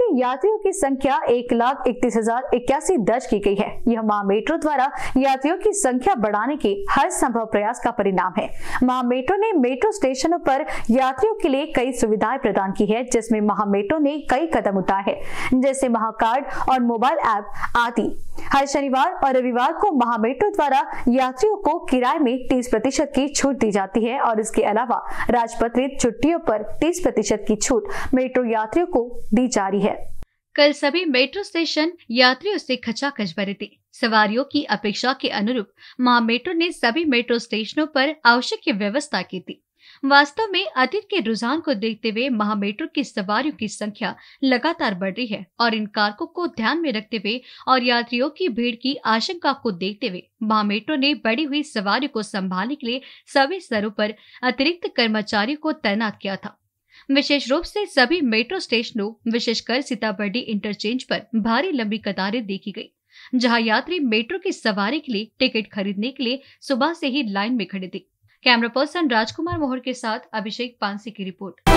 के यात्रियों की संख्या एक लाख इकतीस हजार इक्यासी दर्ज की गई है यह महा मेट्रो द्वारा यात्रियों की संख्या बढ़ाने के हर संभव प्रयास का परिणाम है महा मेट्रो ने मेट्रो स्टेशनों पर यात्रियों के लिए कई सुविधाएं प्रदान की है जिसमें महा मेट्रो ने कई कदम उठाए हैं जैसे महाकार्ड और मोबाइल ऐप आदि हर शनिवार और रविवार को महामेट्रो द्वारा यात्रियों को किराए में तीस प्रतिशत की छूट दी जाती है और इसके अलावा राजपत्रित छुट्टियों पर तीस प्रतिशत की छूट मेट्रो यात्रियों को दी जा रही है कल सभी मेट्रो स्टेशन यात्रियों से खचाखच भरे थे सवारियों की अपेक्षा के अनुरूप महा मेट्रो ने सभी मेट्रो स्टेशनों पर आवश्यक व्यवस्था की थी वास्तव में अतीत के रुझान को देखते हुए महा मेट्रो की सवारियों की संख्या लगातार बढ़ रही है और इन कारकों को ध्यान में रखते हुए और यात्रियों की भीड़ की आशंका को देखते हुए महा मेट्रो ने बढ़ी हुई सवारियों को संभालने के लिए सभी स्तरों पर अतिरिक्त कर्मचारियों को तैनात किया था विशेष रूप से सभी मेट्रो स्टेशनों विशेषकर सीताबर्डी इंटरचेंज पर भारी लंबी कतारें देखी गई जहां यात्री मेट्रो की सवारी के लिए टिकट खरीदने के लिए सुबह से ही लाइन में खड़े थे कैमरा पर्सन राजकुमार मोहर के साथ अभिषेक पानसी की रिपोर्ट